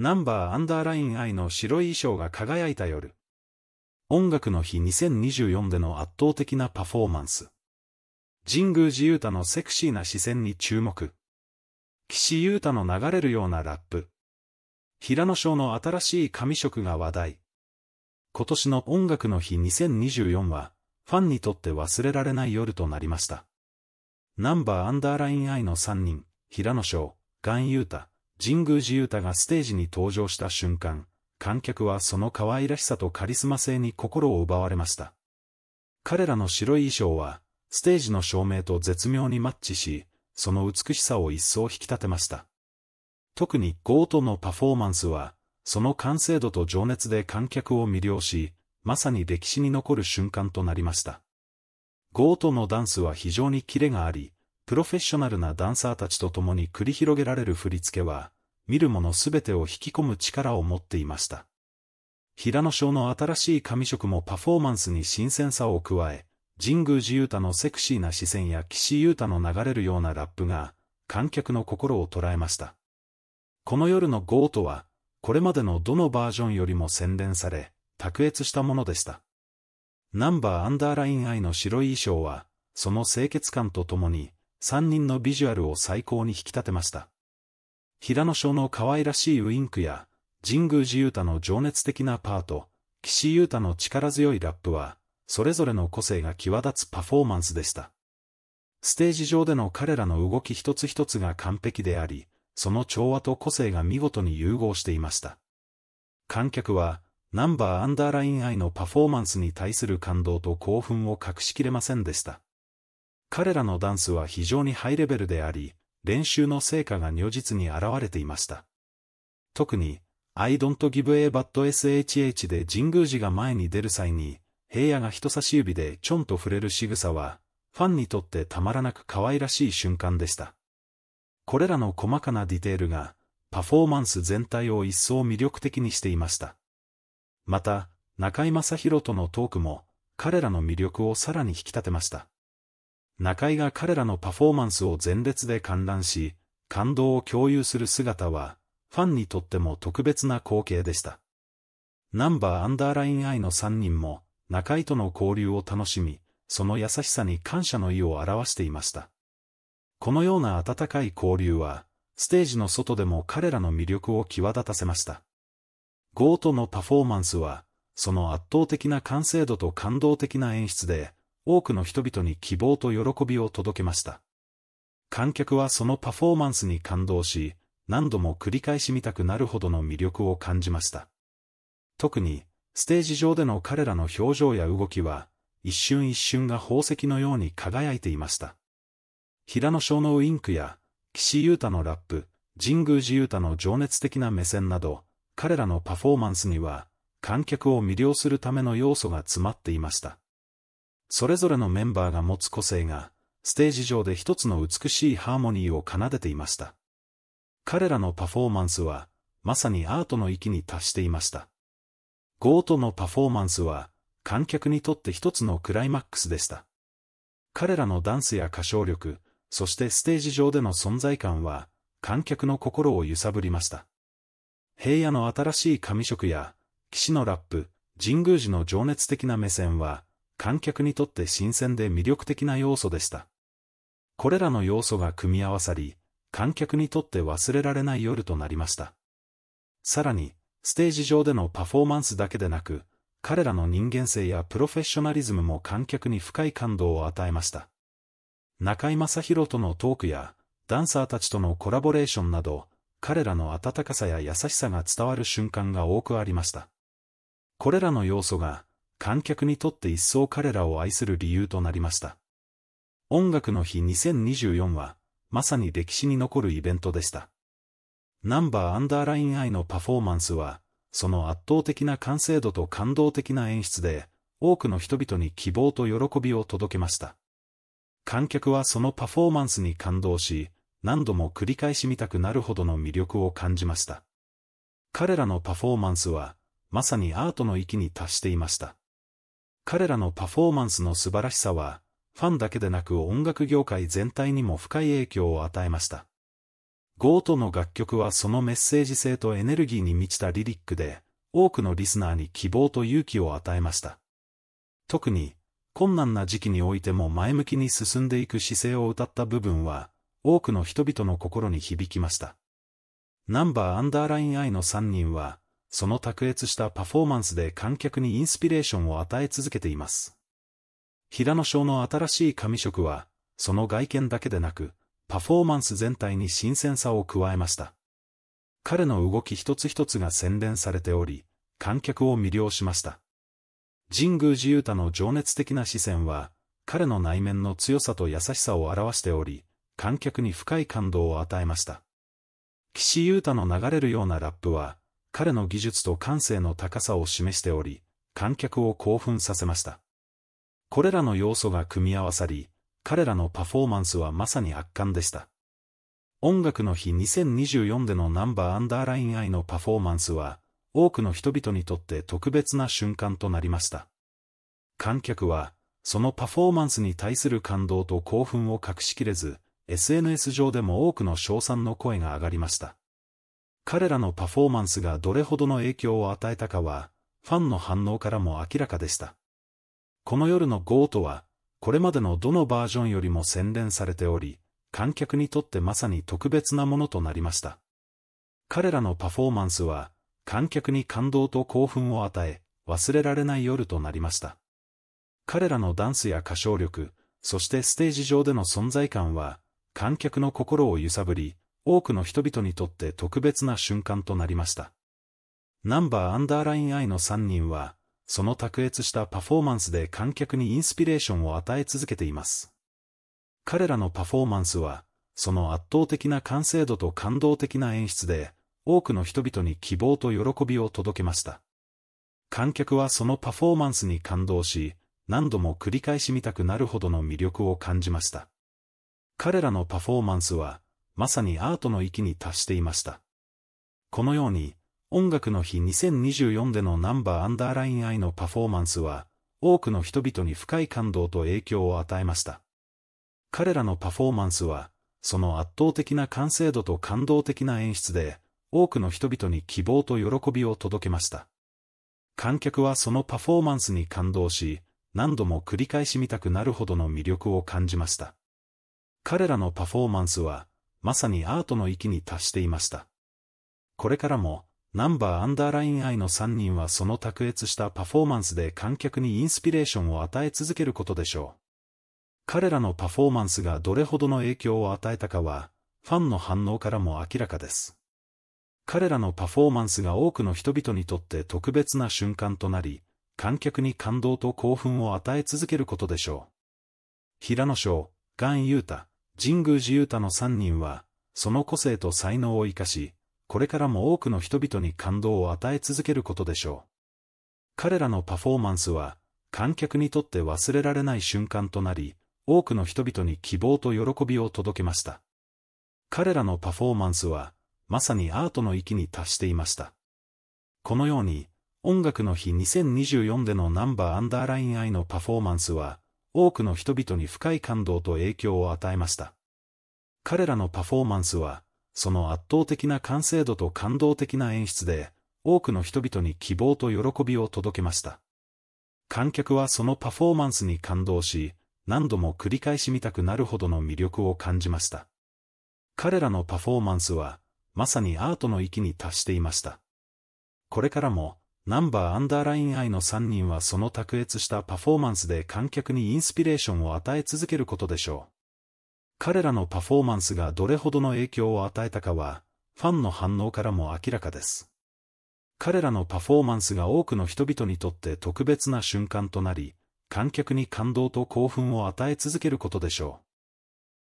ナンバーアンダーラインイの白い衣装が輝いた夜。音楽の日2024での圧倒的なパフォーマンス。神宮寺勇太のセクシーな視線に注目。岸優太の流れるようなラップ。平野翔の新しい神色が話題。今年の音楽の日2024は、ファンにとって忘れられない夜となりました。ナンバーアンダーラインイの3人、平野翔、岩優太、神宮寺勇太がステージに登場した瞬間、観客はその可愛らしさとカリスマ性に心を奪われました。彼らの白い衣装は、ステージの照明と絶妙にマッチし、その美しさを一層引き立てました。特にゴートのパフォーマンスは、その完成度と情熱で観客を魅了し、まさに歴史に残る瞬間となりました。ゴートのダンスは非常にキレがあり、プロフェッショナルなダンサーたちと共に繰り広げられる振り付けは、見るものすべてを引き込む力を持っていました。平野翔の新しい神色もパフォーマンスに新鮮さを加え、神宮寺勇太のセクシーな視線や岸優太の流れるようなラップが、観客の心を捉えました。この夜のゴートは、これまでのどのバージョンよりも洗練され、卓越したものでした。ナンバーアンダーライン I の白い衣装は、その清潔感とともに、三人のビジュアルを最高に引き立てました。平野翔の可愛らしいウインクや、神宮寺勇太の情熱的なパート、岸優太の力強いラップは、それぞれの個性が際立つパフォーマンスでした。ステージ上での彼らの動き一つ一つが完璧であり、その調和と個性が見事に融合していました。観客は、ナンバーアンダーライン愛のパフォーマンスに対する感動と興奮を隠しきれませんでした。彼らのダンスは非常にハイレベルであり、練習の成果が如実に現れていました。特に、I don't give a bad shh で神宮寺が前に出る際に、平野が人差し指でちょんと触れる仕草は、ファンにとってたまらなく可愛らしい瞬間でした。これらの細かなディテールが、パフォーマンス全体を一層魅力的にしていました。また、中井正宏とのトークも、彼らの魅力をさらに引き立てました。中井が彼らのパフォーマンスを前列で観覧し、感動を共有する姿は、ファンにとっても特別な光景でした。ナンバーアンダーライン I の3人も、中井との交流を楽しみ、その優しさに感謝の意を表していました。このような温かい交流は、ステージの外でも彼らの魅力を際立たせました。ゴートのパフォーマンスは、その圧倒的な完成度と感動的な演出で、多くの人々に希望と喜びを届けました。観客はそのパフォーマンスに感動し、何度も繰り返し見たくなるほどの魅力を感じました。特に、ステージ上での彼らの表情や動きは、一瞬一瞬が宝石のように輝いていました。平野翔のウインクや、岸優太のラップ、神宮寺優太の情熱的な目線など、彼らのパフォーマンスには、観客を魅了するための要素が詰まっていました。それぞれのメンバーが持つ個性が、ステージ上で一つの美しいハーモニーを奏でていました。彼らのパフォーマンスは、まさにアートの域に達していました。ゴートのパフォーマンスは、観客にとって一つのクライマックスでした。彼らのダンスや歌唱力、そしてステージ上での存在感は、観客の心を揺さぶりました。平野の新しい神職や、騎士のラップ、神宮寺の情熱的な目線は、観客にとって新鮮で魅力的な要素でした。これらの要素が組み合わさり、観客にとって忘れられない夜となりました。さらに、ステージ上でのパフォーマンスだけでなく、彼らの人間性やプロフェッショナリズムも観客に深い感動を与えました。中井正宏とのトークや、ダンサーたちとのコラボレーションなど、彼らの温かさや優しさが伝わる瞬間が多くありました。これらの要素が、観客にとって一層彼らを愛する理由となりました。音楽の日2024は、まさに歴史に残るイベントでした。ナンバーアンダーライン愛のパフォーマンスは、その圧倒的な完成度と感動的な演出で、多くの人々に希望と喜びを届けました。観客はそのパフォーマンスに感動し、何度も繰り返し見たくなるほどの魅力を感じました。彼らのパフォーマンスは、まさにアートの域に達していました。彼らのパフォーマンスの素晴らしさは、ファンだけでなく音楽業界全体にも深い影響を与えました。ゴートの楽曲はそのメッセージ性とエネルギーに満ちたリリックで、多くのリスナーに希望と勇気を与えました。特に、困難な時期においても前向きに進んでいく姿勢を歌った部分は、多くの人々の心に響きました。ナンバーアンダーライン I の3人は、その卓越したパフォーマンスで観客にインスピレーションを与え続けています。平野翔の新しい神職は、その外見だけでなく、パフォーマンス全体に新鮮さを加えました。彼の動き一つ一つが洗練されており、観客を魅了しました。神宮寺勇太の情熱的な視線は、彼の内面の強さと優しさを表しており、観客に深い感動を与えました。岸優太の流れるようなラップは、彼の技術と感性の高さを示しており、観客を興奮させました。これらの要素が組み合わさり、彼らのパフォーマンスはまさに圧巻でした。音楽の日2024でのナンバーアンダーラインイのパフォーマンスは、多くの人々にとって特別な瞬間となりました。観客は、そのパフォーマンスに対する感動と興奮を隠しきれず、SNS 上でも多くの称賛の声が上がりました。彼らのパフォーマンスがどれほどの影響を与えたかは、ファンの反応からも明らかでした。この夜のゴートは、これまでのどのバージョンよりも洗練されており、観客にとってまさに特別なものとなりました。彼らのパフォーマンスは、観客に感動と興奮を与え、忘れられない夜となりました。彼らのダンスや歌唱力、そしてステージ上での存在感は、観客の心を揺さぶり、多くの人々にとって特別な瞬間となりました。ナンバーアンダーライン I の3人は、その卓越したパフォーマンスで観客にインスピレーションを与え続けています。彼らのパフォーマンスは、その圧倒的な完成度と感動的な演出で、多くの人々に希望と喜びを届けました。観客はそのパフォーマンスに感動し、何度も繰り返し見たくなるほどの魅力を感じました。彼らのパフォーマンスは、まさにアートの域に達していました。このように、音楽の日2024でのナンバーアンダーライン I のパフォーマンスは、多くの人々に深い感動と影響を与えました。彼らのパフォーマンスは、その圧倒的な完成度と感動的な演出で、多くの人々に希望と喜びを届けました。観客はそのパフォーマンスに感動し、何度も繰り返し見たくなるほどの魅力を感じました。彼らのパフォーマンスは、まさにアートの域に達していました。これからも、ナンバーアンダーライン愛の3人はその卓越したパフォーマンスで観客にインスピレーションを与え続けることでしょう。彼らのパフォーマンスがどれほどの影響を与えたかは、ファンの反応からも明らかです。彼らのパフォーマンスが多くの人々にとって特別な瞬間となり、観客に感動と興奮を与え続けることでしょう。平野翔、ガン・ユータ。神宮寺勇太の3人は、その個性と才能を生かし、これからも多くの人々に感動を与え続けることでしょう。彼らのパフォーマンスは、観客にとって忘れられない瞬間となり、多くの人々に希望と喜びを届けました。彼らのパフォーマンスは、まさにアートの域に達していました。このように、音楽の日2024でのナンバーアンダーライン I のパフォーマンスは、多くの人々に深い感動と影響を与えました。彼らのパフォーマンスは、その圧倒的な完成度と感動的な演出で、多くの人々に希望と喜びを届けました。観客はそのパフォーマンスに感動し、何度も繰り返し見たくなるほどの魅力を感じました。彼らのパフォーマンスは、まさにアートの域に達していました。これからも、ナンバーアンダーライン I の3人はその卓越したパフォーマンスで観客にインスピレーションを与え続けることでしょう。彼らのパフォーマンスがどれほどの影響を与えたかは、ファンの反応からも明らかです。彼らのパフォーマンスが多くの人々にとって特別な瞬間となり、観客に感動と興奮を与え続けることでしょう。